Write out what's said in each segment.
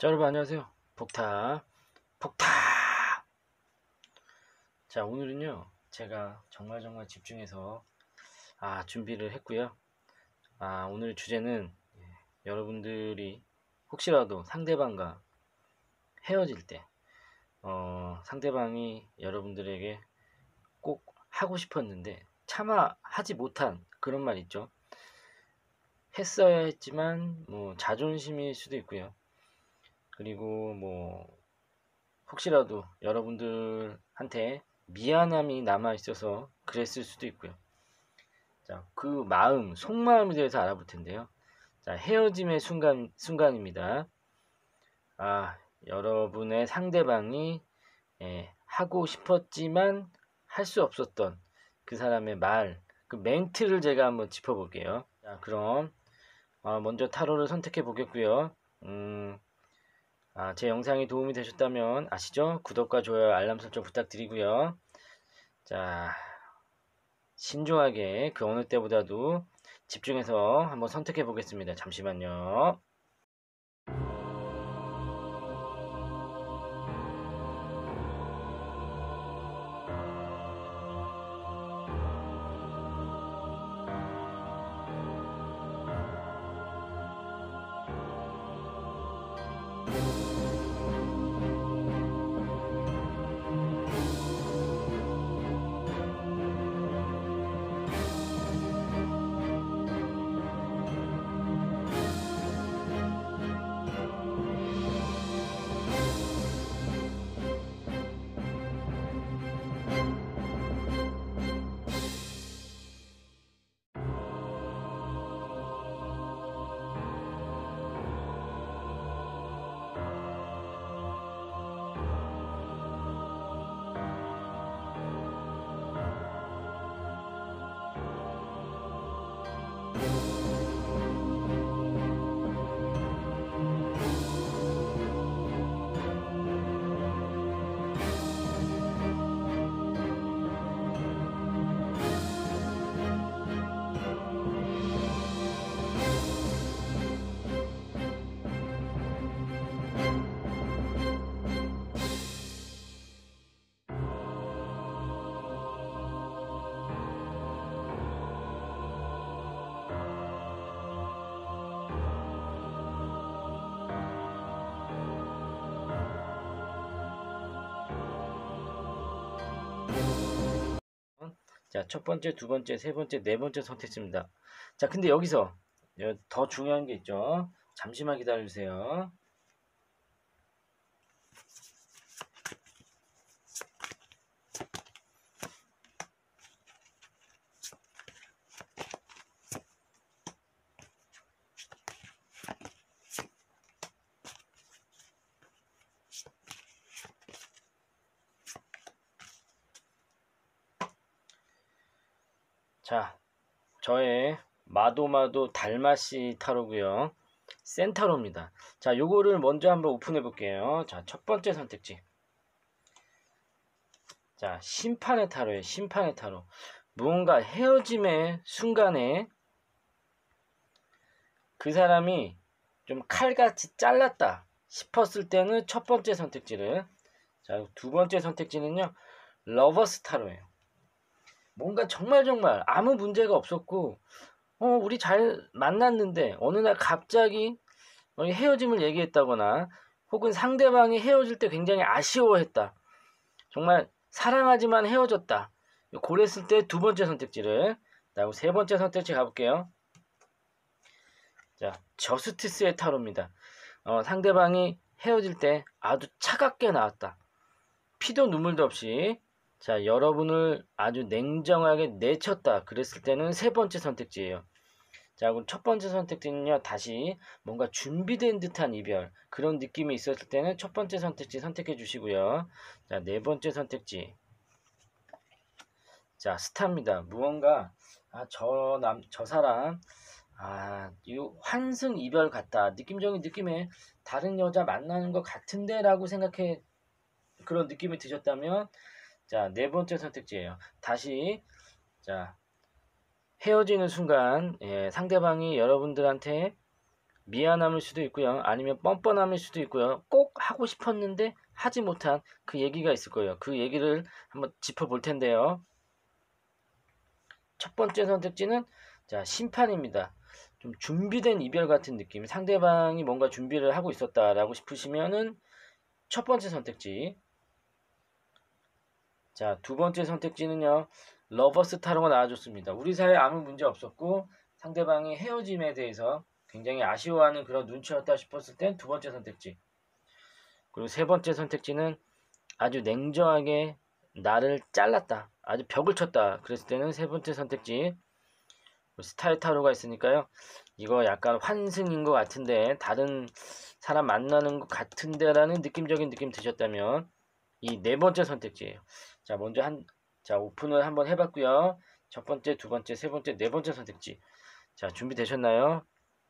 자 여러분 안녕하세요 폭타 폭타 자 오늘은요 제가 정말 정말 집중해서 아 준비를 했고요 아 오늘 주제는 예, 여러분들이 혹시라도 상대방과 헤어질 때 어, 상대방이 여러분들에게 꼭 하고 싶었는데 차마 하지 못한 그런 말 있죠 했어야 했지만 뭐 자존심일 수도 있고요 그리고 뭐 혹시라도 여러분들한테 미안함이 남아 있어서 그랬을 수도 있고요. 자, 그 마음, 속마음에 대해서 알아볼 텐데요. 자, 헤어짐의 순간 순간입니다. 아, 여러분의 상대방이 예, 하고 싶었지만 할 수 없었던 그 사람의 말, 그 멘트를 제가 한번 짚어볼게요. 자, 그럼 아, 먼저 타로를 선택해 보겠고요. 음, 아, 제 영상이 도움이 되셨다면 아시죠? 구독과 좋아요 알람 설정 부탁드리고요. 자 신중하게 그 어느 때보다도 집중해서 한번 선택해 보겠습니다. 잠시만요. 자, 첫 번째, 두 번째, 세 번째, 네 번째 선택지입니다. 자, 근데 여기서 더 중요한 게 있죠. 잠시만 기다려주세요. 마도마도 달마시 타로고요. 센타로입니다. 자, 요거를 먼저 한번 오픈해 볼게요. 자, 첫 번째 선택지. 자, 심판의 타로예요. 심판의 타로. 무언가 헤어짐의 순간에 그 사람이 좀 칼같이 잘랐다 싶었을 때는 첫 번째 선택지를 자, 두 번째 선택지는요. 러버스 타로예요. 뭔가 정말 정말 아무 문제가 없었고 어, 우리 잘 만났는데 어느 날 갑자기 뭐 헤어짐을 얘기했다거나 혹은 상대방이 헤어질 때 굉장히 아쉬워했다. 정말 사랑하지만 헤어졌다. 고랬을 때 두 번째 선택지를 나고 세 번째 선택지 가볼게요. 자, 저스티스의 타로입니다. 어, 상대방이 헤어질 때 아주 차갑게 나왔다. 피도 눈물도 없이 자 여러분을 아주 냉정하게 내쳤다 그랬을 때는 세 번째 선택지예요 자, 그럼 첫 번째 선택지는요. 다시 뭔가 준비된 듯한 이별 그런 느낌이 있었을 때는 첫 번째 선택지 선택해 주시고요. 자, 네 번째 선택지. 자, 스타입니다. 무언가 아, 저 남, 저 사람 아, 이 환승 이별 같다. 느낌적인 느낌에 다른 여자 만나는 것 같은데라고 생각해 그런 느낌이 드셨다면 자, 네 번째 선택지예요. 다시 자, 헤어지는 순간 예, 상대방이 여러분들한테 미안함일 수도 있고요. 아니면 뻔뻔함일 수도 있고요. 꼭 하고 싶었는데 하지 못한 그 얘기가 있을 거예요. 그 얘기를 한번 짚어볼 텐데요. 첫 번째 선택지는 자 심판입니다. 좀 준비된 이별 같은 느낌. 상대방이 뭔가 준비를 하고 있었다라고 싶으시면은 첫 번째 선택지. 자 두 번째 선택지는요. 러버스 타로가 나와줬습니다. 우리 사이에 아무 문제 없었고 상대방이 헤어짐에 대해서 굉장히 아쉬워하는 그런 눈치였다 싶었을 땐 두 번째 선택지. 그리고 세 번째 선택지는 아주 냉정하게 나를 잘랐다. 아주 벽을 쳤다. 그랬을 때는 세 번째 선택지. 뭐 스타일 타로가 있으니까요. 이거 약간 환승인 것 같은데 다른 사람 만나는 것 같은데라는 느낌적인 느낌 드셨다면 이 네 번째 선택지예요. 자 먼저 한 자, 오픈을 한번 해봤고요. 첫 번째, 두 번째, 세 번째, 네 번째 선택지. 자, 준비되셨나요?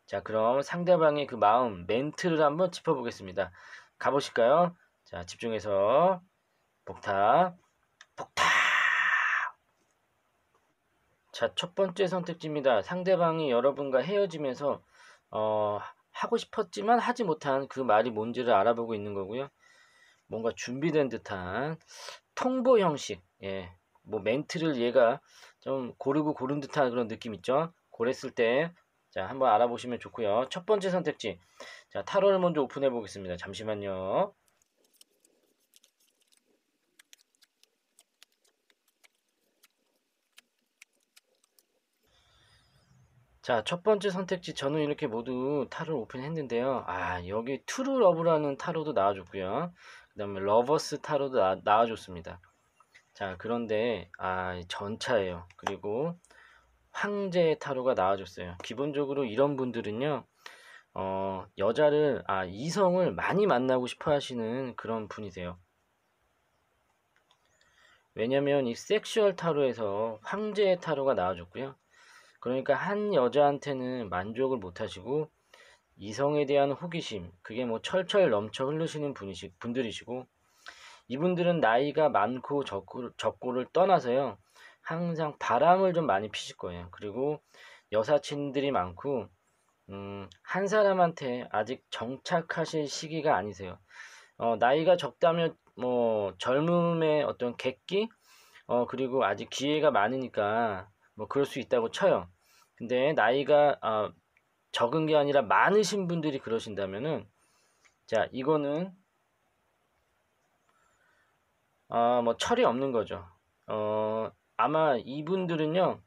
자, 그럼 상대방의 그 마음, 멘트를 한번 짚어보겠습니다. 가보실까요? 자, 집중해서 복탑, 복탑. 자, 첫 번째 선택지입니다. 상대방이 여러분과 헤어지면서 어, 하고 싶었지만 하지 못한 그 말이 뭔지를 알아보고 있는 거고요. 뭔가 준비된 듯한 통보 형식, 예, 뭐 멘트를 얘가 좀 고르고 고른 듯한 그런 느낌 있죠? 고랬을 때 자, 한번 알아보시면 좋고요. 첫 번째 선택지. 자, 타로를 먼저 오픈해 보겠습니다. 잠시만요. 자, 첫 번째 선택지 저는 이렇게 모두 타로를 오픈했는데요. 아, 여기 트루 러브라는 타로도 나와줬고요. 그 다음에 러버스 타로도 나, 나와줬습니다. 자 그런데 아 전차예요 그리고 황제의 타로가 나와줬어요 기본적으로 이런 분들은요 어, 여자를 아 이성을 많이 만나고 싶어 하시는 그런 분이세요 왜냐면 이 섹슈얼 타로에서 황제의 타로가 나와줬고요 그러니까 한 여자한테는 만족을 못하시고 이성에 대한 호기심 그게 뭐 철철 넘쳐 흐르시는 분이시, 분들이시고 이분들은 나이가 많고 적고, 적고를 떠나서요. 항상 바람을 좀 많이 피실 거예요. 그리고 여사친들이 많고 음, 한 사람한테 아직 정착하실 시기가 아니세요. 어, 나이가 적다면 뭐 젊음의 어떤 객기 어, 그리고 아직 기회가 많으니까 뭐 그럴 수 있다고 쳐요. 근데 나이가 어, 적은 게 아니라 많으신 분들이 그러신다면은 자 이거는 어, 뭐 철이 없는 거죠. 어, 아마 이분들은요,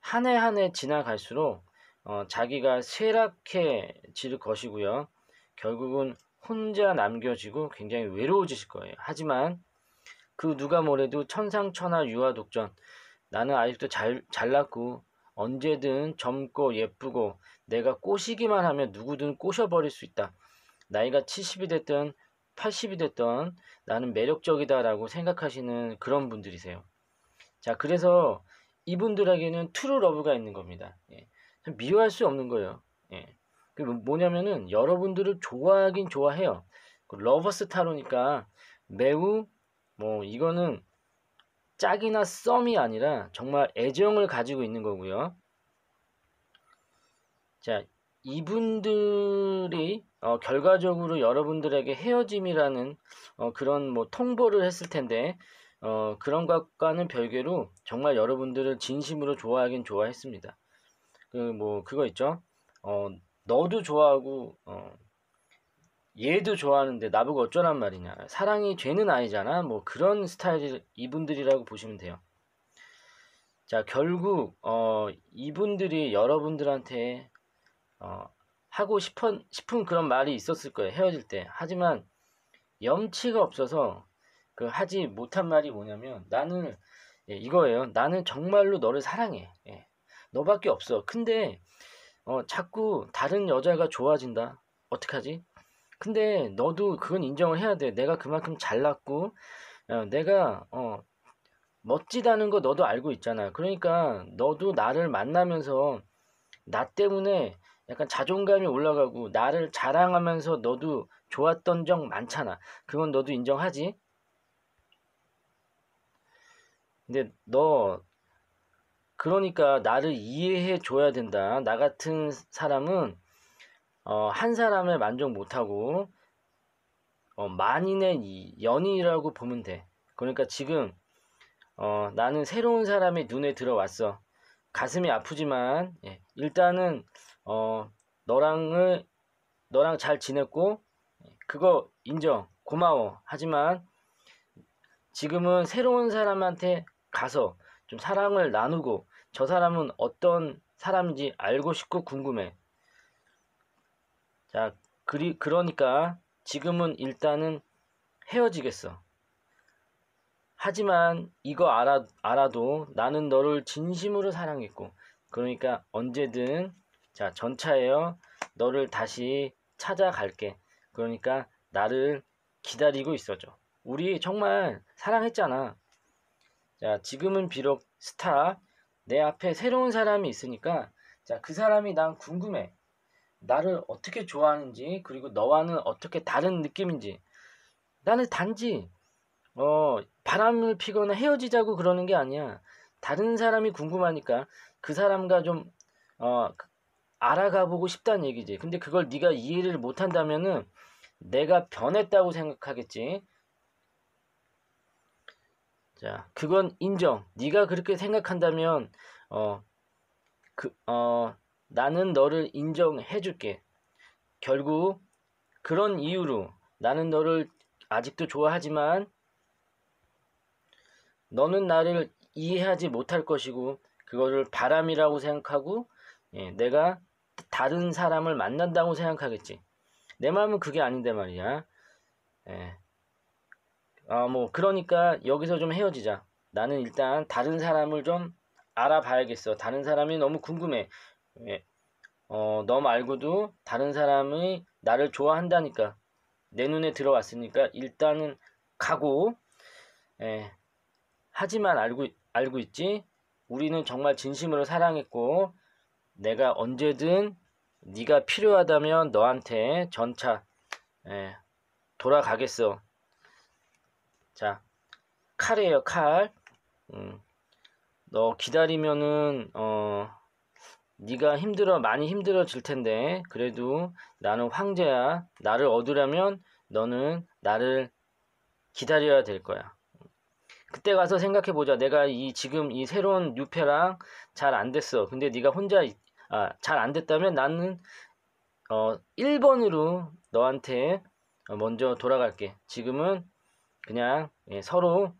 한 해 한 해 지나갈수록 어, 자기가 쇠락해질 것이고요. 결국은 혼자 남겨지고 굉장히 외로워지실 거예요. 하지만 그 누가 뭐래도 천상천하 유아독전 나는 아직도 잘, 잘났고 언제든 젊고 예쁘고 내가 꼬시기만 하면 누구든 꼬셔버릴 수 있다. 나이가 70이 됐든 80이 됐던 나는 매력적이다라고 생각하시는 그런 분들이세요. 자, 그래서 이분들에게는 트루 러브가 있는 겁니다. 예. 미워할 수 없는 거예요. 예. 그 뭐, 뭐냐면은 여러분들을 좋아하긴 좋아해요. 그 러버스 타로니까 매우 뭐 이거는 짝이나 썸이 아니라 정말 애정을 가지고 있는 거고요. 자, 이분들이 어, 결과적으로 여러분들에게 헤어짐이라는 어, 그런 뭐 통보를 했을 텐데 어, 그런 것과는 별개로 정말 여러분들을 진심으로 좋아하긴 좋아했습니다. 그뭐 그거 있죠. 어, 너도 좋아하고 어, 얘도 좋아하는데 나보고 어쩌란 말이냐. 사랑이 죄는 아니잖아. 뭐 그런 스타일 이분들이라고 보시면 돼요. 자 결국 어, 이분들이 여러분들한테 어, 하고 싶은, 싶은 그런 말이 있었을 거예요. 헤어질 때. 하지만 염치가 없어서 그 하지 못한 말이 뭐냐면 나는 예, 이거예요. 나는 정말로 너를 사랑해. 예, 너밖에 없어. 근데 어, 자꾸 다른 여자가 좋아진다. 어떡하지? 근데 너도 그건 인정을 해야 돼. 내가 그만큼 잘났고 어, 내가 어, 멋지다는 거 너도 알고 있잖아. 그러니까 너도 나를 만나면서 나 때문에 약간 자존감이 올라가고 나를 자랑하면서 너도 좋았던 적 많잖아. 그건 너도 인정하지? 근데 너 그러니까 나를 이해해 줘야 된다. 나 같은 사람은 어, 한 사람을 만족 못하고 어, 만인의 연인이라고 보면 돼. 그러니까 지금 어, 나는 새로운 사람의 눈에 들어왔어. 가슴이 아프지만 예, 일단은 어, 너랑을, 너랑 잘 지냈고, 그거 인정, 고마워. 하지만 지금은 새로운 사람한테 가서 좀 사랑을 나누고 저 사람은 어떤 사람인지 알고 싶고 궁금해. 자, 그리, 그러니까 지금은 일단은 헤어지겠어. 하지만 이거 알아, 알아도 나는 너를 진심으로 사랑했고, 그러니까 언제든 자, 전차예요. 너를 다시 찾아갈게. 그러니까 나를 기다리고 있어줘. 우리 정말 사랑했잖아. 자, 지금은 비록 스타 내 앞에 새로운 사람이 있으니까 자, 그 사람이 난 궁금해. 나를 어떻게 좋아하는지 그리고 너와는 어떻게 다른 느낌인지 나는 단지 어, 바람을 피거나 헤어지자고 그러는 게 아니야. 다른 사람이 궁금하니까 그 사람과 좀 어, 알아가 보고 싶다는 얘기지. 근데 그걸 네가 이해를 못 한다면은 내가 변했다고 생각하겠지. 자, 그건 인정. 네가 그렇게 생각한다면 어 그, 어, 나는 너를 인정해 줄게. 결국 그런 이유로 나는 너를 아직도 좋아하지만 너는 나를 이해하지 못할 것이고 그거를 바람이라고 생각하고 예, 내가 다른 사람을 만난다고 생각하겠지. 내 마음은 그게 아닌데 말이야. 예. 아, 뭐, 그러니까 여기서 좀 헤어지자. 나는 일단 다른 사람을 좀 알아봐야겠어. 다른 사람이 너무 궁금해. 예. 어, 너 말고도 다른 사람이 나를 좋아한다니까. 내 눈에 들어왔으니까 일단은 가고, 예. 하지만 알고, 알고 있지? 우리는 정말 진심으로 사랑했고, 내가 언제든 네가 필요하다면 너한테 전차 예, 돌아가겠어. 자, 칼이에요, 칼. 음, 너 기다리면은 어 네가 힘들어 많이 힘들어질 텐데 그래도 나는 황제야. 나를 얻으려면 너는 나를 기다려야 될 거야. 그때 가서 생각해 보자. 내가 이 지금 이 새로운 뉴페랑 잘 안 됐어. 근데 네가 혼자 아, 잘안 됐다면 나는 어, 1번으로 너한테 먼저 돌아갈게. 지금은 그냥 예, 서로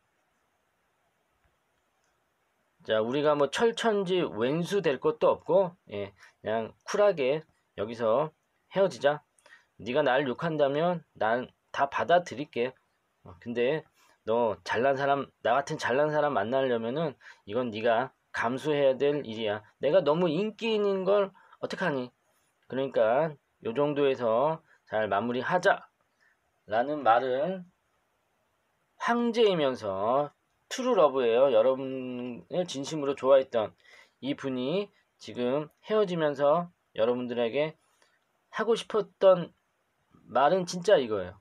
자 우리가 뭐 철천지 왼수 될 것도 없고 예, 그냥 쿨하게 여기서 헤어지자. 네가 날 욕한다면 난 다 받아들일게. 어, 근데 너 잘난 사람 나 같은 잘난 사람 만나려면은 이건 네가 감수해야 될 일이야. 내가 너무 인기 있는 걸어떻게하니 그러니까 요 정도에서 잘 마무리하자 라는 말은 황제이면서 트루러브예요. 여러분을 진심으로 좋아했던 이 분이 지금 헤어지면서 여러분들에게 하고 싶었던 말은 진짜 이거예요.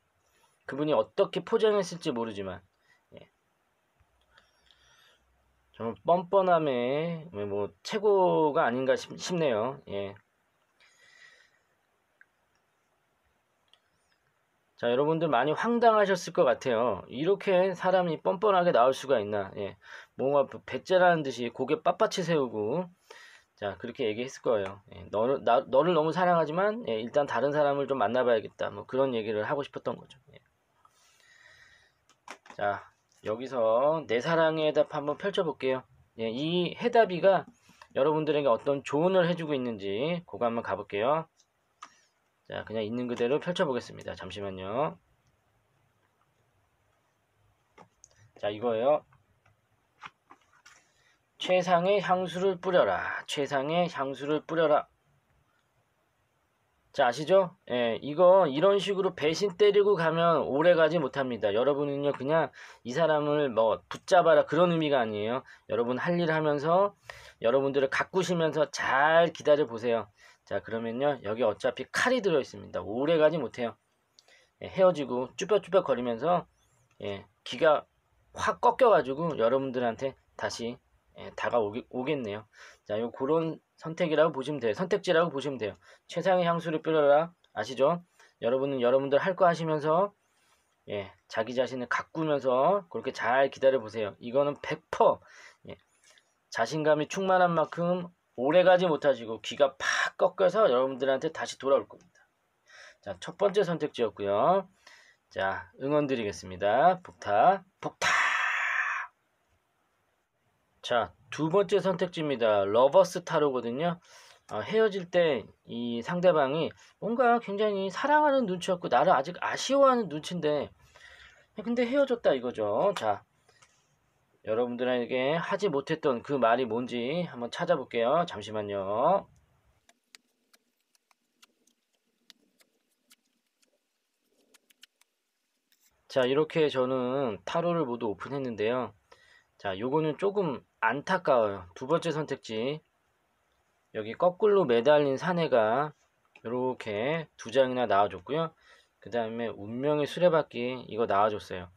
그분이 어떻게 포장했을지 모르지만 좀 뻔뻔함에 뭐 최고가 아닌가 싶, 네요 예. 자 여러분들 많이 황당하셨을 것 같아요. 이렇게 사람이 뻔뻔하게 나올 수가 있나? 예. 뭔가 배째라는 듯이 고개 빳빳이 세우고 자 그렇게 얘기했을 거예요. 예. 너를 나, 너를 너무 사랑하지만 예, 일단 다른 사람을 좀 만나봐야겠다. 뭐 그런 얘기를 하고 싶었던 거죠. 예. 자 여기서 내 사랑의 해답 한번 펼쳐볼게요. 예, 이 해답이가 여러분들에게 어떤 조언을 해주고 있는지 그거 한번 가볼게요. 자, 그냥 있는 그대로 펼쳐보겠습니다. 잠시만요. 자, 이거예요. 최상의 향수를 뿌려라. 최상의 향수를 뿌려라. 자 아시죠? 예, 이거 이런 식으로 배신 때리고 가면 오래 가지 못합니다. 여러분은요 그냥 이 사람을 뭐 붙잡아라 그런 의미가 아니에요. 여러분 할일을 하면서 여러분들을 가꾸시면서 잘 기다려 보세요. 자 그러면요 여기 어차피 칼이 들어 있습니다. 오래 가지 못해요. 예, 헤어지고 쭈뼛쭈뼛 거리면서 예, 기가 확 꺾여가지고 여러분들한테 다시 예, 다가오겠네요. 자, 요 그런 선택이라고 보시면 돼요. 선택지라고 보시면 돼요. 최상의 향수를 뿌려라. 아시죠? 여러분은 여러분들 할 거 하시면서 예, 자기 자신을 가꾸면서 그렇게 잘 기다려 보세요. 이거는 100% 예, 자신감이 충만한 만큼 오래 가지 못하시고 귀가 팍 꺾여서 여러분들한테 다시 돌아올 겁니다. 자, 첫 번째 선택지였고요. 자, 응원 드리겠습니다. 복타, 복타. 자, 두 번째 선택지입니다. 러버스 타로거든요. 어, 헤어질 때 이 상대방이 뭔가 굉장히 사랑하는 눈치였고 나를 아직 아쉬워하는 눈치인데 근데 헤어졌다 이거죠. 자, 여러분들에게 하지 못했던 그 말이 뭔지 한번 찾아볼게요. 잠시만요. 자, 이렇게 저는 타로를 모두 오픈했는데요. 자 요거는 조금 안타까워요 두 번째 선택지 여기 거꾸로 매달린 사내가 이렇게 두 장이나 나와줬고요 그 다음에 운명의 수레바퀴 이거 나와줬어요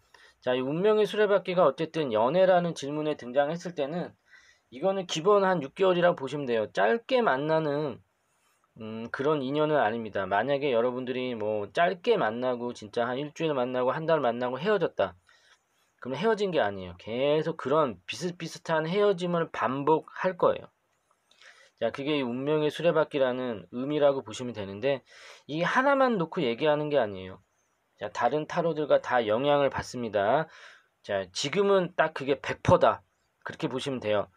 자이 운명의 수레바퀴가 어쨌든 연애라는 질문에 등장했을 때는 이거는 기본 한 6개월이라고 보시면 돼요 짧게 만나는 음, 그런 인연은 아닙니다 만약에 여러분들이 뭐 짧게 만나고 진짜 한 일주일 만나고 한 달 만나고 헤어졌다 그럼 헤어진 게 아니에요. 계속 그런 비슷비슷한 헤어짐을 반복할 거예요. 자, 그게 운명의 수레바퀴라는 의미라고 보시면 되는데 이 하나만 놓고 얘기하는 게 아니에요. 자, 다른 타로들과 다 영향을 받습니다. 자, 지금은 딱 그게 100%다. 그렇게 보시면 돼요.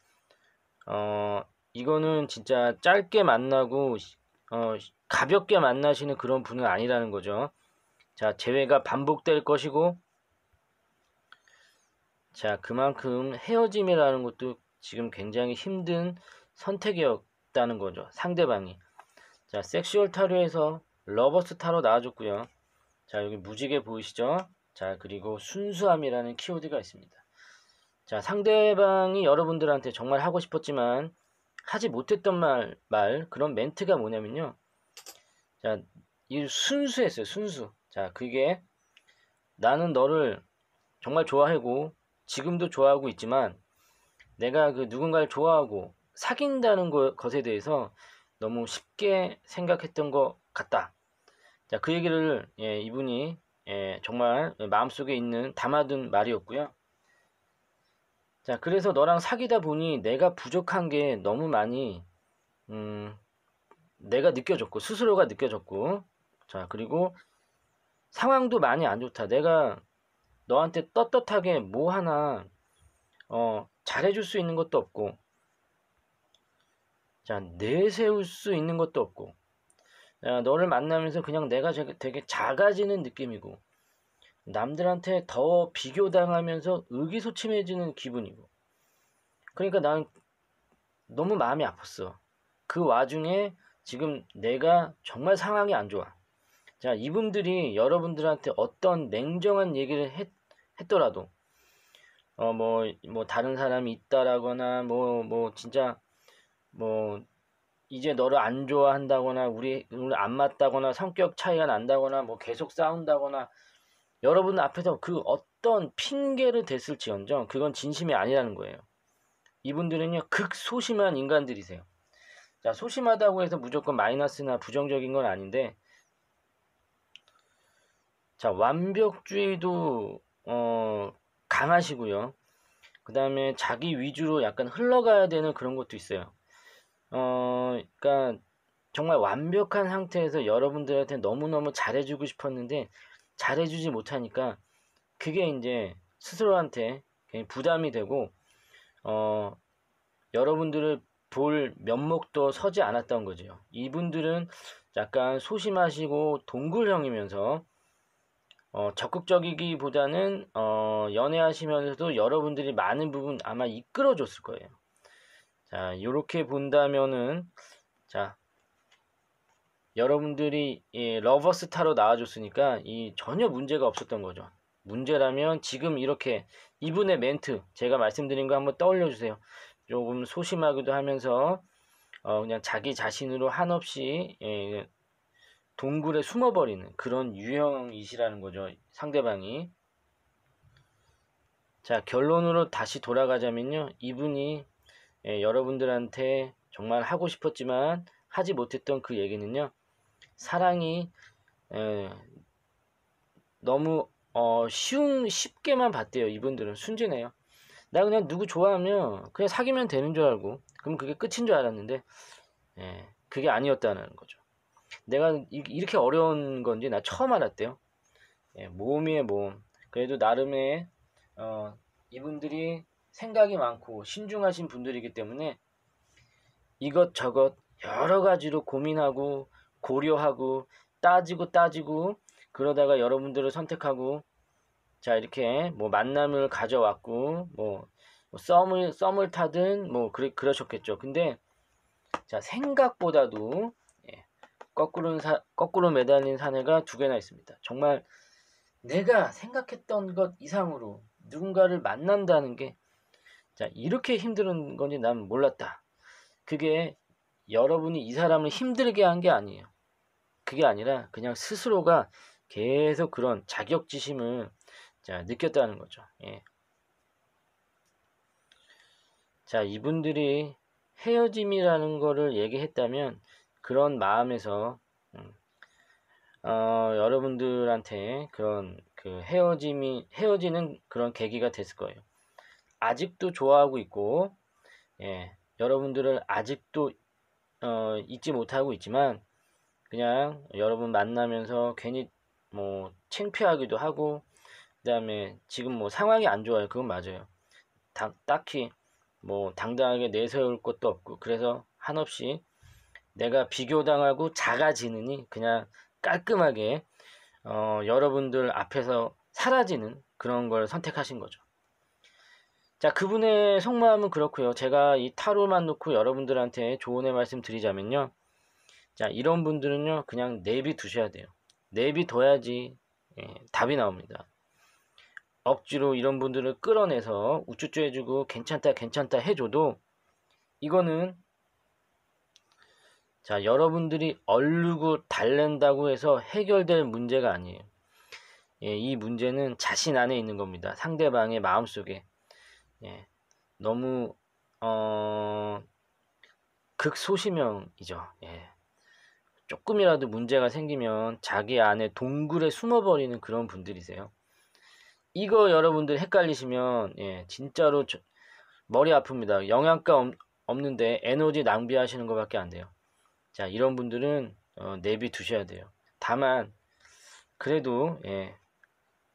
어, 이거는 진짜 짧게 만나고 어, 가볍게 만나시는 그런 분은 아니라는 거죠. 자, 재회가 반복될 것이고 자, 그만큼 헤어짐이라는 것도 지금 굉장히 힘든 선택이었다는 거죠. 상대방이. 자, 섹슈얼 타로에서 러버스 타로 나와줬고요. 자, 여기 무지개 보이시죠? 자, 그리고 순수함이라는 키워드가 있습니다. 자, 상대방이 여러분들한테 정말 하고 싶었지만 하지 못했던 말, 말 그런 멘트가 뭐냐면요. 자, 이 순수했어요, 순수. 자, 그게 나는 너를 정말 좋아하고 지금도 좋아하고 있지만 내가 그 누군가를 좋아하고 사귄다는 것, 에 대해서 너무 쉽게 생각했던 것 같다. 자, 그 얘기를 예, 이분이 예, 정말 마음속에 있는 담아둔 말이었고요. 자, 그래서 너랑 사귀다 보니 내가 부족한 게 너무 많이 음, 내가 느껴졌고 스스로가 느껴졌고 자, 그리고 상황도 많이 안 좋다. 내가 너한테 떳떳하게 뭐 하나 어, 잘해줄 수 있는 것도 없고 자 내세울 수 있는 것도 없고 야, 너를 만나면서 그냥 내가 되게 작아지는 느낌이고 남들한테 더 비교당하면서 의기소침해지는 기분이고 그러니까 난 너무 마음이 아팠어 그 와중에 지금 내가 정말 상황이 안 좋아 자 이분들이 여러분들한테 어떤 냉정한 얘기를 했, 했더라도 어뭐뭐 뭐 다른 사람이 있다라거나 뭐뭐 뭐 진짜 뭐 이제 너를 안 좋아한다거나 우리 안 맞다거나 성격 차이가 난다거나 뭐 계속 싸운다거나 여러분 앞에서 그 어떤 핑계를 댔을지언정 그건 진심이 아니라는 거예요. 이분들은요 극소심한 인간들이세요. 자 소심하다고 해서 무조건 마이너스나 부정적인 건 아닌데 자 완벽주의도 어, 강하시고요. 그 다음에 자기 위주로 약간 흘러가야 되는 그런 것도 있어요. 어, 그러니까 정말 완벽한 상태에서 여러분들한테 너무너무 잘해주고 싶었는데 잘해주지 못하니까 그게 이제 스스로한테 부담이 되고 어, 여러분들을 볼 면목도 서지 않았던 거죠. 이분들은 약간 소심하시고 동굴형이면서 어, 적극적이기보다는 어, 연애하시면서도 여러분들이 많은 부분 아마 이끌어줬을 거예요. 자, 요렇게 본다면은 자 여러분들이 예, 러버스타로 나와줬으니까 이 전혀 문제가 없었던 거죠. 문제라면 지금 이렇게 이분의 멘트 제가 말씀드린 거 한번 떠올려 주세요. 조금 소심하기도 하면서 어, 그냥 자기 자신으로 한없이 예, 동굴에 숨어버리는 그런 유형이시라는 거죠. 상대방이. 자, 결론으로 다시 돌아가자면요. 이분이 예, 여러분들한테 정말 하고 싶었지만 하지 못했던 그 얘기는요. 사랑이 예, 너무 어, 쉬운 쉽게만 봤대요. 이분들은 순진해요. 나 그냥 누구 좋아하면 그냥 사귀면 되는 줄 알고 그럼 그게 끝인 줄 알았는데 예, 그게 아니었다는 거죠. 내가 이렇게 어려운 건지 나 처음 알았대요. 예, 모험이에요, 모험. 그래도 나름의 어, 이분들이 생각이 많고 신중하신 분들이기 때문에 이것저것 여러 가지로 고민하고 고려하고 따지고 따지고 그러다가 여러분들을 선택하고 자 이렇게 뭐 만남을 가져왔고 뭐, 뭐 썸을 썸을 타든 뭐 그러, 그러셨겠죠. 근데 자 생각보다도 거꾸로, 사, 거꾸로 매달린 사내가 두 개나 있습니다. 정말 내가 생각했던 것 이상으로 누군가를 만난다는 게 자, 이렇게 힘든 건지 난 몰랐다. 그게 여러분이 이 사람을 힘들게 한 게 아니에요. 그게 아니라 그냥 스스로가 계속 그런 자격지심을 자, 느꼈다는 거죠. 예. 자, 이분들이 헤어짐이라는 거를 얘기했다면 그런 마음에서 음, 어, 여러분들한테 그런 그 헤어짐이 헤어지는 그런 계기가 됐을 거예요. 아직도 좋아하고 있고 예, 여러분들을 아직도 어, 잊지 못하고 있지만 그냥 여러분 만나면서 괜히 뭐 창피하기도 하고 그다음에 지금 뭐 상황이 안 좋아요. 그건 맞아요. 다, 딱히 뭐 당당하게 내세울 것도 없고 그래서 한없이 내가 비교당하고 작아지느니 그냥 깔끔하게 어, 여러분들 앞에서 사라지는 그런 걸 선택하신 거죠. 자, 그분의 속마음은 그렇고요. 제가 이 타로만 놓고 여러분들한테 조언의 말씀 드리자면요. 자, 이런 분들은요. 그냥 내비 두셔야 돼요. 내비 둬야지 예, 답이 나옵니다. 억지로 이런 분들을 끌어내서 우쭈쭈 해주고 괜찮다 괜찮다 해줘도 이거는 자, 여러분들이 얼르고 달랜다고 해서 해결될 문제가 아니에요. 예, 이 문제는 자신 안에 있는 겁니다. 상대방의 마음속에. 예, 너무 어, 극소시명이죠. 예. 조금이라도 문제가 생기면 자기 안에 동굴에 숨어버리는 그런 분들이세요. 이거 여러분들 헷갈리시면 예, 진짜로 저, 머리 아픕니다. 영양가 없, 없는데 에너지 낭비하시는 것밖에 안 돼요. 자 이런 분들은 어, 내비 두셔야 돼요 다만 그래도 예,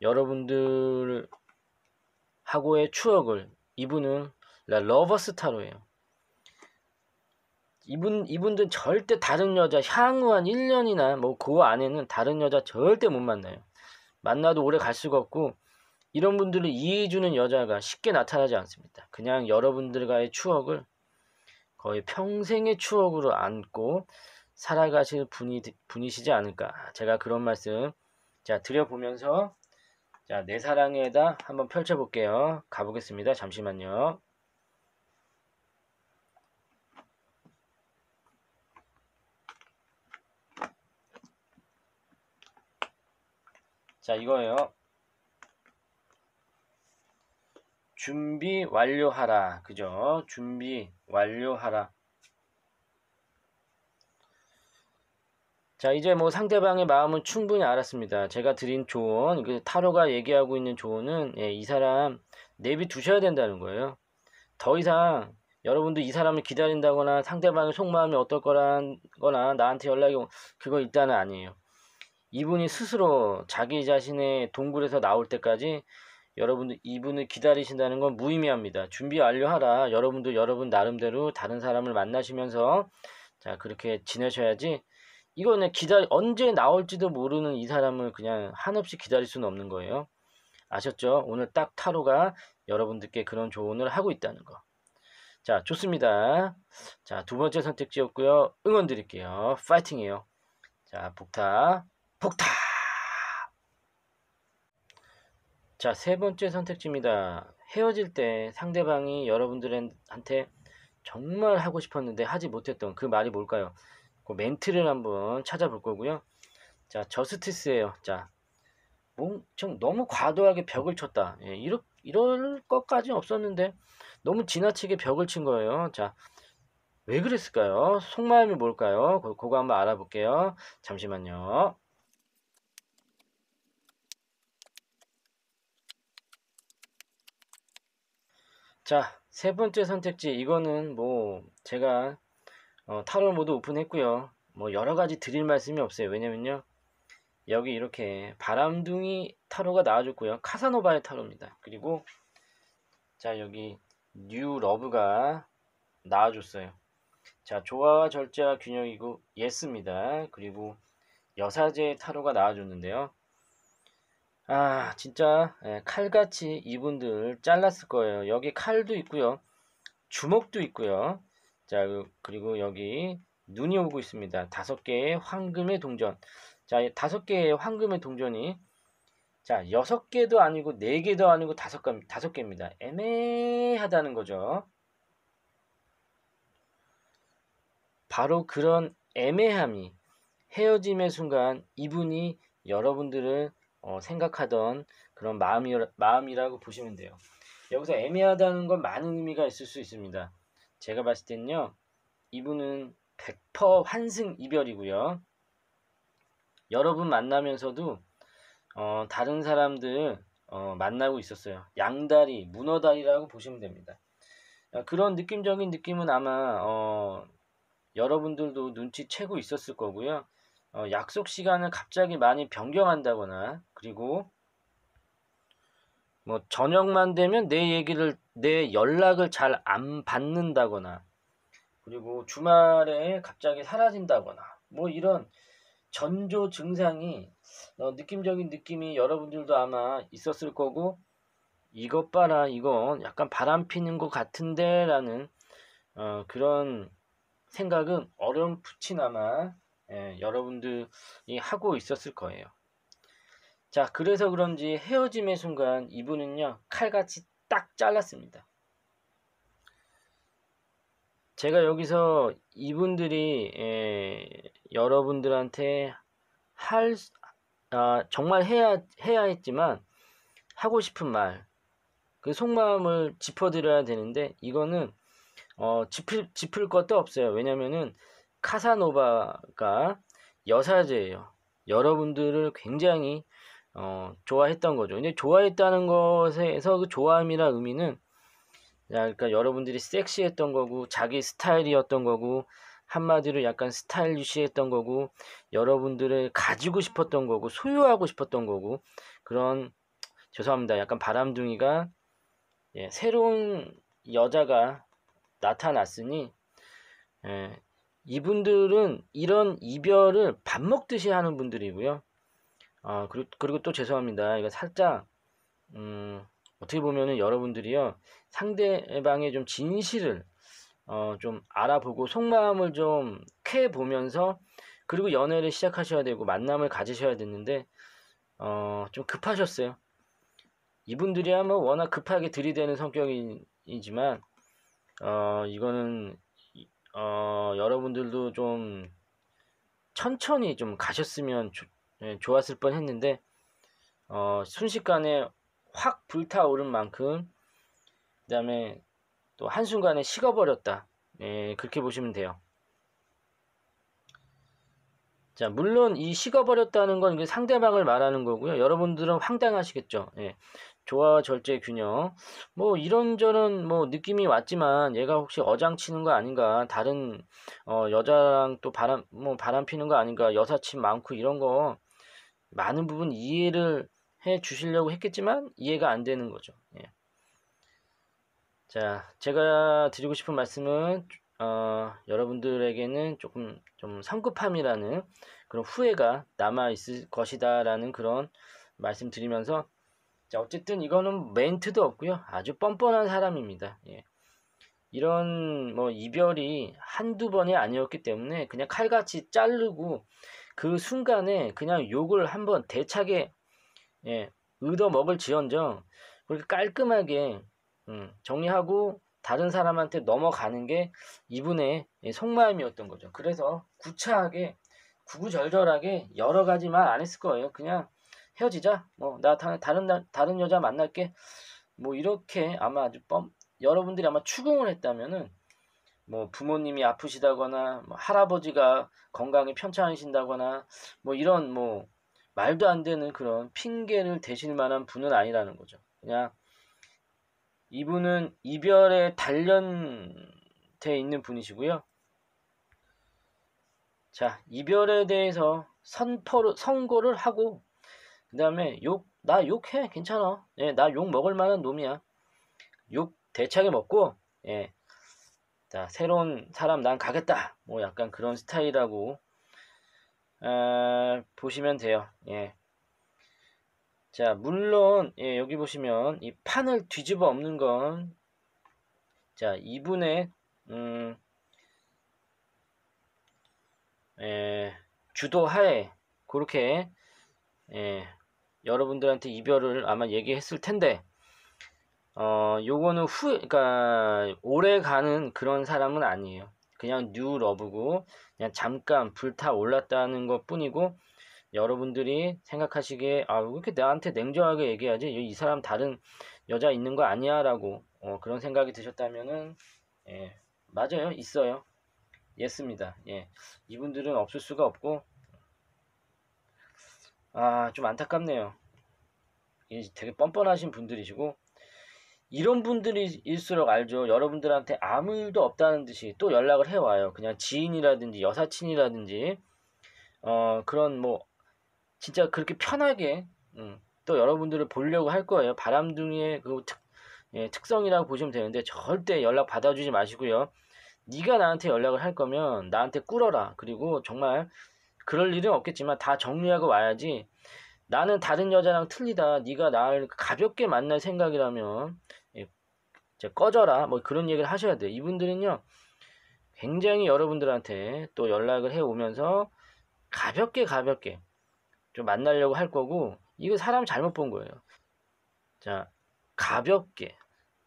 여러분들 하고의 추억을 이분은 러버스타로예요 이분 이분들 절대 다른 여자 향후 한 1년이나 뭐그 안에는 다른 여자 절대 못 만나요. 만나도 오래 갈 수가 없고 이런 분들을 이해해 주는 여자가 쉽게 나타나지 않습니다. 그냥 여러분들과의 추억을 거의 평생의 추억으로 안고 살아가실 분이, 분이시지 않을까. 제가 그런 말씀 자 드려보면서 자내 사랑에다 한번 펼쳐볼게요. 가보겠습니다. 잠시만요. 자 이거예요. 준비 완료하라. 그죠? 준비 완료하라. 자, 이제 뭐 상대방의 마음은 충분히 알았습니다. 제가 드린 조언, 그 타로가 얘기하고 있는 조언은 예, 이 사람 내비두셔야 된다는 거예요. 더 이상 여러분도 이 사람을 기다린다거나 상대방의 속마음이 어떨 거라거나 나한테 연락이 오, 그거 일단은 아니에요. 이분이 스스로 자기 자신의 동굴에서 나올 때까지 여러분들 이분을 기다리신다는 건 무의미합니다. 준비 완료하라. 여러분도 여러분 나름대로 다른 사람을 만나시면서 자 그렇게 지내셔야지 이거는 기다리 언제 나올지도 모르는 이 사람을 그냥 한없이 기다릴 수는 없는 거예요. 아셨죠? 오늘 딱 타로가 여러분들께 그런 조언을 하고 있다는 거. 자, 좋습니다. 자, 두 번째 선택지였고요. 응원 드릴게요. 파이팅이에요. 자, 복타, 복타! 자, 세 번째 선택지입니다. 헤어질 때 상대방이 여러분들한테 정말 하고 싶었는데 하지 못했던 그 말이 뭘까요? 그 멘트를 한번 찾아볼 거고요. 자, 저스티스예요. 자, 뭐, 좀 너무 과도하게 벽을 쳤다. 예, 이럴, 이럴 것까지는 없었는데 너무 지나치게 벽을 친 거예요. 자, 왜 그랬을까요? 속마음이 뭘까요? 그, 그거 한번 알아볼게요. 잠시만요. 자, 세 번째 선택지. 이거는 뭐 제가 어, 타로 모두 오픈했고요. 뭐 여러 가지 드릴 말씀이 없어요. 왜냐면요. 여기 이렇게 바람둥이 타로가 나와줬고요. 카사노바의 타로입니다. 그리고 자 여기 뉴 러브가 나와줬어요. 자 조화와 절제와 균형이고 예스입니다. 그리고 여사제의 타로가 나와줬는데요. 아 진짜 예, 칼같이 이분들 잘랐을 거예요. 여기 칼도 있고요. 주먹도 있고요. 자 그, 그리고 여기 눈이 오고 있습니다. 다섯 개의 황금의 동전. 자 다섯 개의 황금의 동전이 자 여섯 개도 아니고 네 개도 아니고 다섯 개 다섯 개입니다. 애매하다는 거죠. 바로 그런 애매함이 헤어짐의 순간 이분이 여러분들을 어, 생각하던 그런 마음이, 마음이라고 보시면 돼요. 여기서 애매하다는 건 많은 의미가 있을 수 있습니다. 제가 봤을 때는요. 이분은 100% 환승 이별이고요. 여러분 만나면서도 어, 다른 사람들 어, 만나고 있었어요. 양다리, 문어다리라고 보시면 됩니다. 어, 그런 느낌적인 느낌은 아마 어, 여러분들도 눈치채고 있었을 거고요. 어, 약속 시간을 갑자기 많이 변경한다거나 그리고 뭐 저녁만 되면 내 얘기를 내 연락을 잘 안 받는다거나 그리고 주말에 갑자기 사라진다거나 뭐 이런 전조 증상이 어, 느낌적인 느낌이 여러분들도 아마 있었을 거고 이것 봐라 이거 약간 바람 피는 것 같은데 라는 어, 그런 생각은 어렴풋이나마 예, 여러분들이 하고 있었을 거예요. 자, 그래서 그런지 헤어짐의 순간 이분은요, 칼같이 딱 잘랐습니다. 제가 여기서 이분들이 예, 여러분들한테 할 아, 정말 해야 해야 했지만 하고 싶은 말, 그 속마음을 짚어드려야 되는데 이거는 어, 짚을 짚을 것도 없어요. 왜냐면은 카사노바가 여사제예요. 여러분들을 굉장히 어, 좋아했던 거죠. 근데 좋아했다는 것에서 그 좋아함이라 의미는 그러니까 여러분들이 섹시했던 거고 자기 스타일이었던 거고 한마디로 약간 스타일리시했던 거고 여러분들을 가지고 싶었던 거고 소유하고 싶었던 거고 그런 죄송합니다. 약간 바람둥이가 예, 새로운 여자가 나타났으니 예, 이분들은 이런 이별을 밥 먹듯이 하는 분들이고요. 아, 그리고, 그리고 또 죄송합니다. 이거 살짝, 음, 어떻게 보면은 여러분들이요. 상대방의 좀 진실을, 어, 좀 알아보고 속마음을 좀 캐 보면서 그리고 연애를 시작하셔야 되고 만남을 가지셔야 되는데, 어, 좀 급하셨어요. 이분들이야 뭐 워낙 급하게 들이대는 성격이지만, 어, 이거는 어, 여러분들도 좀 천천히 좀 가셨으면 조, 예, 좋았을 뻔 했는데, 어, 순식간에 확 불타오른 만큼, 그 다음에 또 한순간에 식어버렸다. 예, 그렇게 보시면 돼요. 자, 물론 이 식어버렸다는 건 상대방을 말하는 거고요. 여러분들은 황당하시겠죠. 예. 조화 절제 균형 뭐 이런저런 뭐 느낌이 왔지만 얘가 혹시 어장치는 거 아닌가 다른 어 여자랑 또 바람 뭐 바람 피는 거 아닌가 여사친 많고 이런 거 많은 부분 이해를 해 주시려고 했겠지만 이해가 안 되는 거죠 예. 자 제가 드리고 싶은 말씀은 어, 여러분들에게는 조금 좀 성급함이라는 그런 후회가 남아 있을 것이다라는 그런 말씀 드리면서 자, 어쨌든 이거는 멘트도 없고요. 아주 뻔뻔한 사람입니다. 예. 이런 뭐 이별이 한두 번이 아니었기 때문에 그냥 칼같이 자르고 그 순간에 그냥 욕을 한번 대차게 예, 얻어 먹을 지언정 그렇게 깔끔하게 음, 정리하고 다른 사람한테 넘어가는 게 이분의 예, 속마음이었던 거죠. 그래서 구차하게 구구절절하게 여러 가지 말 안 했을 거예요. 그냥 헤어지자 뭐나 다른 다른 여자 만날게 뭐 이렇게 아마 아주 뻔 여러분들이 아마 추궁을 했다면은 뭐 부모님이 아프시다거나 뭐 할아버지가 건강이 편찮으신다거나 뭐 이런 뭐 말도 안 되는 그런 핑계를 대실 만한 분은 아니라는 거죠. 그냥 이분은 이별에 단련돼 있는 분이시고요. 자, 이별에 대해서 선포 선고를 하고 그 다음에 욕, 나 욕해. 괜찮아. 예, 나 욕 먹을 만한 놈이야. 욕 대차게 먹고, 예. 자, 새로운 사람 난 가겠다. 뭐 약간 그런 스타일이라고, 아, 보시면 돼요. 예. 자, 물론, 예, 여기 보시면, 이 판을 뒤집어 엎는 건, 자, 이분의, 음, 예, 주도하에, 그렇게, 예, 여러분들한테 이별을 아마 얘기했을 텐데 어 요거는 후 그러니까 오래 가는 그런 사람은 아니에요. 그냥 뉴 러브고 그냥 잠깐 불타 올랐다는 것 뿐이고 여러분들이 생각하시기에 아왜 이렇게 나한테 냉정하게 얘기하지 이 사람 다른 여자 있는 거 아니야라고 어, 그런 생각이 드셨다면은 예 맞아요 있어요 예습니다 예 이분들은 없을 수가 없고 아, 좀 안타깝네요. 되게 뻔뻔하신 분들이시고, 이런 분들일수록 알죠. 여러분들한테 아무 일도 없다는 듯이 또 연락을 해와요. 그냥 지인이라든지 여사친이라든지, 어, 그런 뭐, 진짜 그렇게 편하게, 음, 또 여러분들을 보려고 할 거예요. 바람둥이의 그 특, 예, 특성이라고 보시면 되는데, 절대 연락 받아주지 마시고요. 네가 나한테 연락을 할 거면 나한테 꿇어라. 그리고 정말 그럴 일은 없겠지만 다 정리하고 와야지 나는 다른 여자랑 틀리다 네가 나를 가볍게 만날 생각이라면 예, 꺼져라 뭐 그런 얘기를 하셔야 돼요 이분들은요 굉장히 여러분들한테 또 연락을 해 오면서 가볍게 가볍게 좀 만나려고 할 거고 이거 사람 잘못 본 거예요 자 가볍게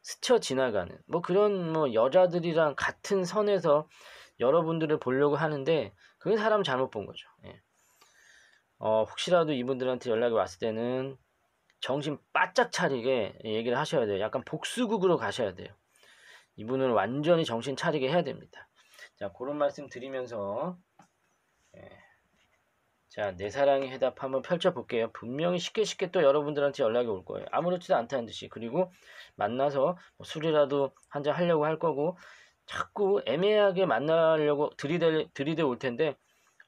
스쳐 지나가는 뭐 그런 뭐 여자들이랑 같은 선에서 여러분들을 보려고 하는데 그게 사람 잘못 본 거죠. 어, 혹시라도 이분들한테 연락이 왔을 때는 정신 바짝 차리게 얘기를 하셔야 돼요. 약간 복수극으로 가셔야 돼요. 이분은 완전히 정신 차리게 해야 됩니다. 자, 그런 말씀 드리면서 예. 자, 내 사랑의 해답 한번 펼쳐볼게요. 분명히 쉽게 쉽게 또 여러분들한테 연락이 올 거예요. 아무렇지도 않다는 듯이. 그리고 만나서 뭐 술이라도 한잔 하려고 할 거고 자꾸 애매하게 만나려고 들이대, 들이대 올 텐데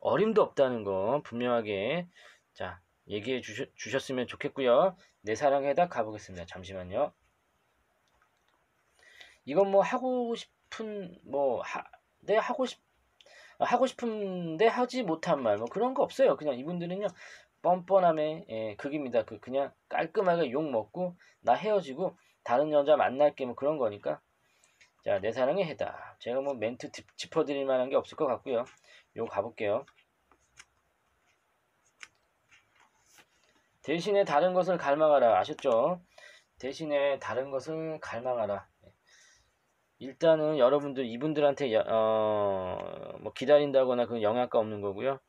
어림도 없다는 거 분명하게 자 얘기해 주셔, 주셨으면 좋겠고요. 내 사랑 에다 가보겠습니다. 잠시만요. 이건 뭐 하고 싶은 뭐 하, 내 네, 하고 싶 아, 하고 싶은데 하지 못한 말 뭐 그런 거 없어요. 그냥 이분들은요 뻔뻔함의 예, 극입니다. 그 그냥 깔끔하게 욕 먹고 나 헤어지고 다른 여자 만날게 뭐 그런 거니까 자내 사랑의 해다 제가 뭐 멘트 짚어드릴 만한 게 없을 것 같고요. 요거 가볼게요. 대신에 다른 것을 갈망하라. 아셨죠? 대신에 다른 것을 갈망하라. 일단은 여러분들 이분들한테 어, 뭐 기다린다거나 그건 영향가 없는 거고요.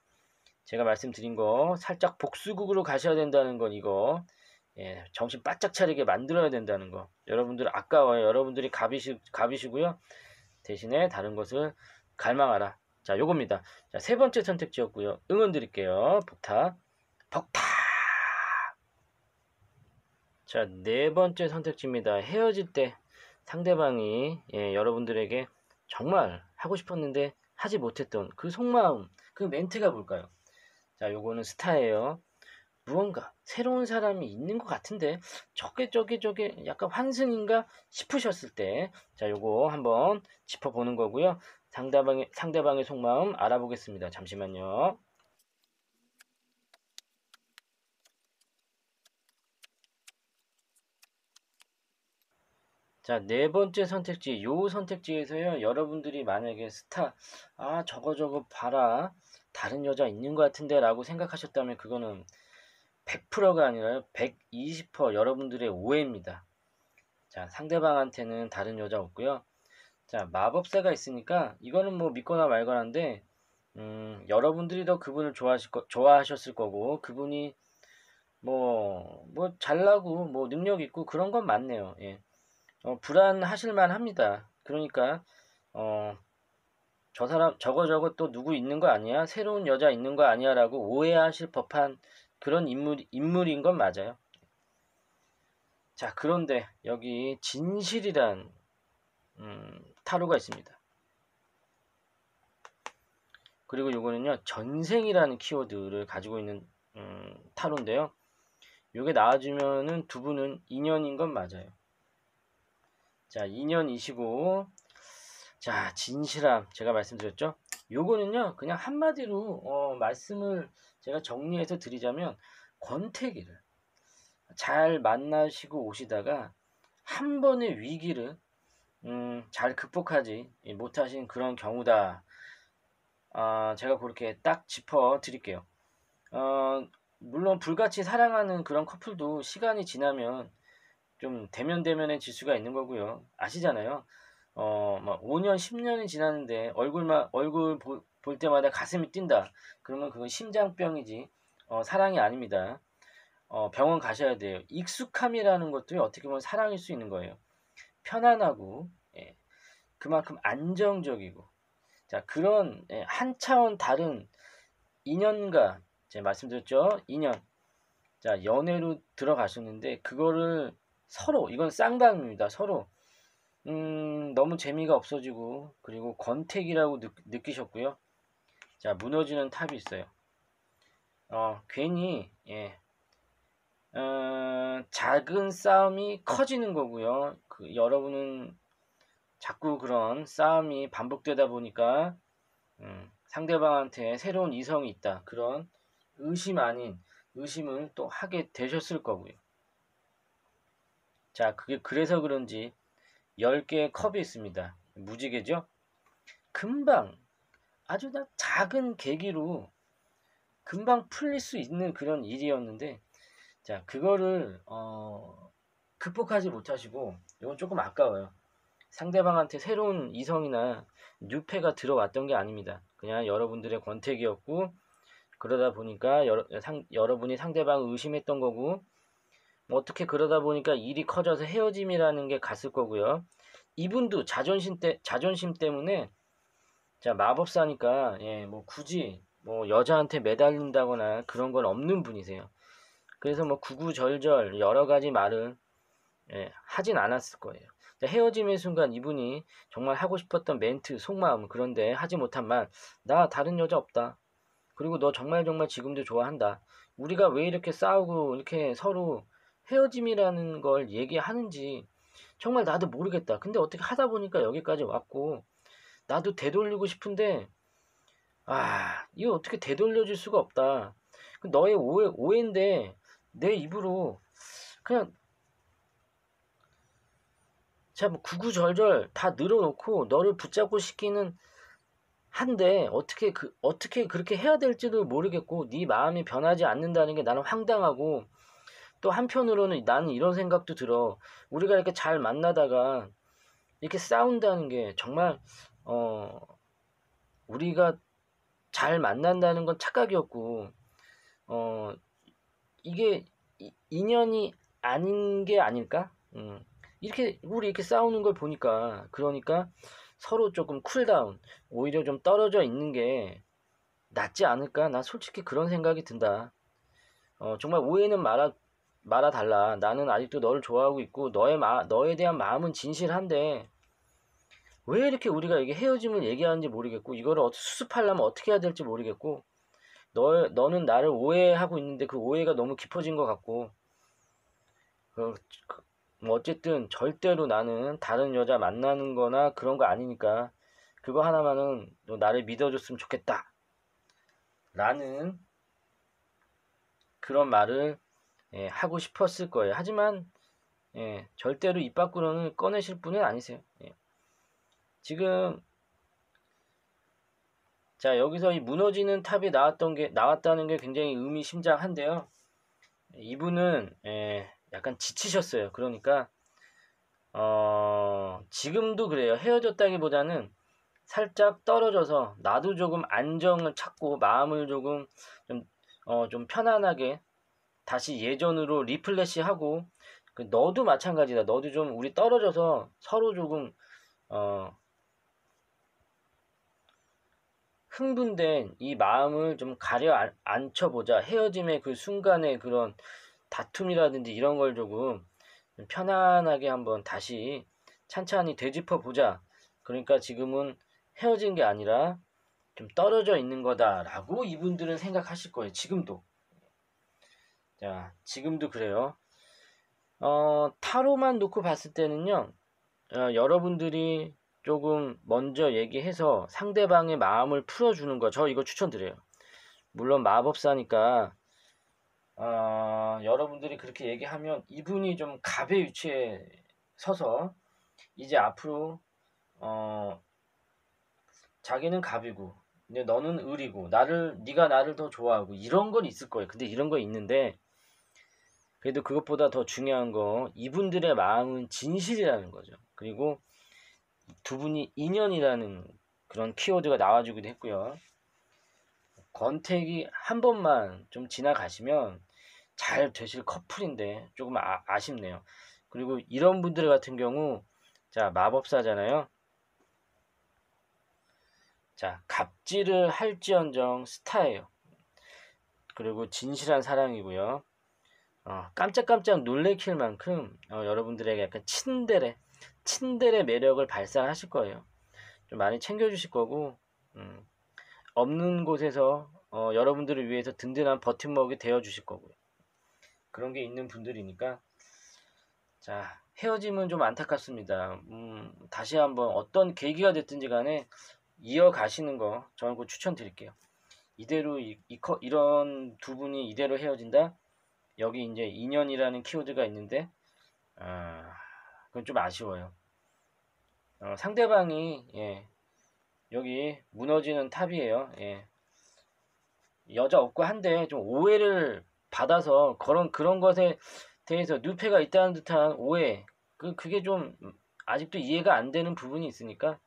제가 말씀드린 거 살짝 복수국으로 가셔야 된다는 건 이거 예, 정신 바짝 차리게 만들어야 된다는 거 여러분들 아까워요 여러분들이 갑이시, 갑이시고요 대신에 다른 것을 갈망하라 자, 요겁니다. 자, 세 번째 선택지였고요. 응원 드릴게요. 폭타. 폭타. 자, 네 번째 선택지입니다. 헤어질 때 상대방이 예, 여러분들에게 정말 하고 싶었는데 하지 못했던 그 속마음, 그 멘트가 뭘까요? 자, 요거는 스타예요. 무언가 새로운 사람이 있는 것 같은데 저게 저게 저게 약간 환승인가 싶으셨을 때 자 요거 한번 짚어보는 거고요 상대방의, 상대방의 속마음 알아보겠습니다. 잠시만요. 자, 네 번째 선택지, 요 선택지에서요, 여러분들이 만약에 스타, 아, 저거 저거 봐라, 다른 여자 있는 것 같은데 라고 생각하셨다면 그거는 100%가 아니라 120% 여러분들의 오해입니다. 자, 상대방한테는 다른 여자 없고요. 자, 마법사가 있으니까 이거는 뭐 믿거나 말거나인데 음, 여러분들이 더 그분을 좋아하실 거, 좋아하셨을 거고 그분이 뭐, 뭐 잘나고 뭐 능력 있고 그런 건 맞네요. 예. 어, 불안하실만 합니다. 그러니까 어, 저 사람 저거 저거 또 누구 있는 거 아니야? 새로운 여자 있는 거 아니야라고 오해하실 법한 그런 인물 인물인 건 맞아요. 자, 그런데 여기 진실이란 음, 타로가 있습니다. 그리고 이거는요 전생이라는 키워드를 가지고 있는 음, 타로인데요. 이게 나와주면은 두 분은 인연인 건 맞아요. 자, 인연이시고 자, 진실함 제가 말씀드렸죠. 요거는요 그냥 한마디로 어, 말씀을 제가 정리해서 드리자면 권태기를 잘 만나시고 오시다가 한 번의 위기를 음, 잘 극복하지 못하신 그런 경우다. 아, 제가 그렇게 딱 짚어 드릴게요. 어, 물론 불같이 사랑하는 그런 커플도 시간이 지나면 좀대면대면의지 수가 있는 거고요. 아시잖아요. 어, 막 5년, 10년이 지났는데 얼굴만 얼굴 보, 볼 때마다 가슴이 뛴다. 그러면 그건 심장병이지 어, 사랑이 아닙니다. 어, 병원 가셔야 돼요. 익숙함이라는 것도 어떻게 보면 사랑일 수 있는 거예요. 편안하고 예, 그만큼 안정적이고 자 그런 예, 한 차원 다른 인연과 제가 말씀드렸죠 인연 자 연애로 들어가셨는데 그거를 서로 이건 쌍방입니다 서로 음 너무 재미가 없어지고 그리고 권태기라고 느, 느끼셨고요 자 무너지는 탑이 있어요 어 괜히 예 어, 작은 싸움이 커지는 거고요. 그 여러분은 자꾸 그런 싸움이 반복되다 보니까 음, 상대방한테 새로운 이성이 있다 그런 의심 아닌 의심을 또 하게 되셨을 거고요. 자, 그게 그래서 그런지 10개의 컵이 있습니다. 무지개죠? 금방 아주 작은 계기로 금방 풀릴 수 있는 그런 일이었는데 자, 그거를 어, 극복하지 못하시고 이건 조금 아까워요. 상대방한테 새로운 이성이나 뉴페가 들어왔던 게 아닙니다. 그냥 여러분들의 권태기였고 그러다 보니까 여러, 상, 여러분이 상대방을 의심했던 거고 어떻게 그러다 보니까 일이 커져서 헤어짐이라는 게 갔을 거고요. 이분도 자존심, 때, 자존심 때문에 자 마법사니까 예, 뭐 굳이 뭐 여자한테 매달린다거나 그런 건 없는 분이세요. 그래서 뭐 구구절절 여러 가지 말을 예, 하진 않았을 거예요. 헤어짐의 순간 이분이 정말 하고 싶었던 멘트, 속마음 그런데 하지 못한 말, 나 다른 여자 없다. 그리고 너 정말 정말 지금도 좋아한다. 우리가 왜 이렇게 싸우고 이렇게 서로 헤어짐이라는 걸 얘기하는지 정말 나도 모르겠다. 근데 어떻게 하다 보니까 여기까지 왔고 나도 되돌리고 싶은데 아 이거 어떻게 되돌려줄 수가 없다. 그 너의 오해 오해인데 내 입으로 그냥 제가 뭐 구구절절 다 늘어놓고 너를 붙잡고 싶기는 한데 어떻게 그 어떻게 그렇게 해야 될지도 모르겠고 네 마음이 변하지 않는다는 게 나는 황당하고 또 한편으로는 나는 이런 생각도 들어 우리가 이렇게 잘 만나다가 이렇게 싸운다는 게 정말 어 우리가 잘 만난다는 건 착각이었고 어 이게 인연이 아닌 게 아닐까? 음. 이렇게 우리 이렇게 싸우는 걸 보니까 그러니까 서로 조금 쿨다운 오히려 좀 떨어져 있는 게 낫지 않을까 나 솔직히 그런 생각이 든다 어, 정말 오해는 말아 말아 달라 나는 아직도 너를 좋아하고 있고 너의 마, 너에 대한 마음은 진실한데 왜 이렇게 우리가 이게 헤어짐을 얘기하는지 모르겠고 이거를 수습하려면 어떻게 해야 될지 모르겠고 너 너는 나를 오해하고 있는데 그 오해가 너무 깊어진 것 같고 어, 그뭐 어쨌든 절대로 나는 다른 여자 만나는 거나 그런 거 아니니까 그거 하나만은 너 나를 믿어줬으면 좋겠다. 라는 그런 말을 예, 하고 싶었을 거예요. 하지만 예, 절대로 입 밖으로는 꺼내실 분은 아니세요. 예. 지금 자 여기서 이 무너지는 탑이 나왔던 게 나왔다는 게 굉장히 의미심장한데요. 이분은 예, 약간 지치셨어요. 그러니까 어, 지금도 그래요. 헤어졌다기보다는 살짝 떨어져서 나도 조금 안정을 찾고 마음을 조금 좀, 어, 좀 편안하게 다시 예전으로 리플래시하고 그 너도 마찬가지다. 너도 좀 우리 떨어져서 서로 조금 어, 흥분된 이 마음을 좀 가려 앉혀보자. 헤어짐의 그순간에 그런 다툼이라든지 이런 걸 조금 편안하게 한번 다시 찬찬히 되짚어 보자. 그러니까 지금은 헤어진 게 아니라 좀 떨어져 있는 거다라고 이분들은 생각하실 거예요. 지금도. 자, 지금도 그래요. 어, 타로만 놓고 봤을 때는요, 어, 여러분들이 조금 먼저 얘기해서 상대방의 마음을 풀어주는 거, 저 이거 추천드려요. 물론 마법사니까 어, 여러분들이 그렇게 얘기하면 이분이 좀 갑의 위치에 서서 이제 앞으로 어, 자기는 갑이고 근데 너는 을이고 나를 네가 나를 더 좋아하고 이런 건 있을 거예요. 근데 이런 거 있는데 그래도 그것보다 더 중요한 거 이분들의 마음은 진실이라는 거죠. 그리고 두 분이 인연이라는 그런 키워드가 나와주기도 했고요. 권태기 한 번만 좀 지나가시면 잘 되실 커플인데 조금 아, 아쉽네요. 그리고 이런 분들 같은 경우 자 마법사잖아요. 자 갑질을 할지언정 스타예요. 그리고 진실한 사랑이고요. 어, 깜짝깜짝 놀래킬 만큼 어, 여러분들에게 약간 친데레, 친데레 매력을 발산하실 거예요. 좀 많이 챙겨주실 거고, 음, 없는 곳에서 어, 여러분들을 위해서 든든한 버팀목이 되어 주실 거고요. 그런 게 있는 분들이니까 자 헤어짐은 좀 안타깝습니다. 음, 다시 한번 어떤 계기가 됐든지 간에 이어가시는 거 저는 꼭 추천드릴게요. 이대로 이, 이, 이런 두 분이 이대로 헤어진다? 여기 이제 인연이라는 키워드가 있는데 아, 그건 좀 아쉬워요. 어, 상대방이 예, 여기 무너지는 탑이에요. 예. 여자 없고 한데 좀 오해를 받아서 그런 그런 것에 대해서 누패가 있다는 듯한 오해 그 그게 좀 아직도 이해가 안 되는 부분이 있으니까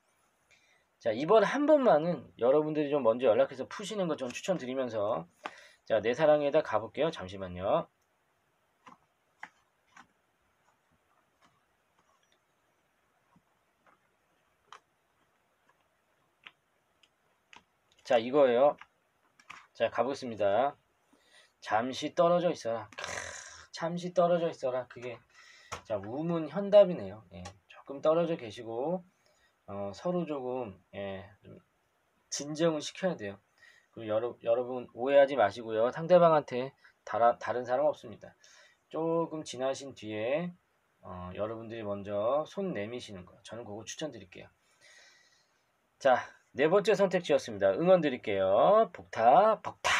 자 이번 한 번만은 여러분들이 좀 먼저 연락해서 푸시는 것 좀 추천드리면서 자내 사랑에다 가볼게요 잠시만요. 자 이거예요 자 가보겠습니다 잠시 떨어져 있어라 캬, 잠시 떨어져 있어라 그게 자 우문 현답이네요 예, 조금 떨어져 계시고 어, 서로 조금 예, 좀 진정을 시켜야 돼요 그리고 여러, 여러분 오해하지 마시고요 상대방한테 달아, 다른 사람 없습니다 조금 지나신 뒤에 어, 여러분들이 먼저 손 내미시는 거 저는 그거 추천드릴게요 자네 번째 선택지였습니다. 응원 드릴게요. 복타, 복타.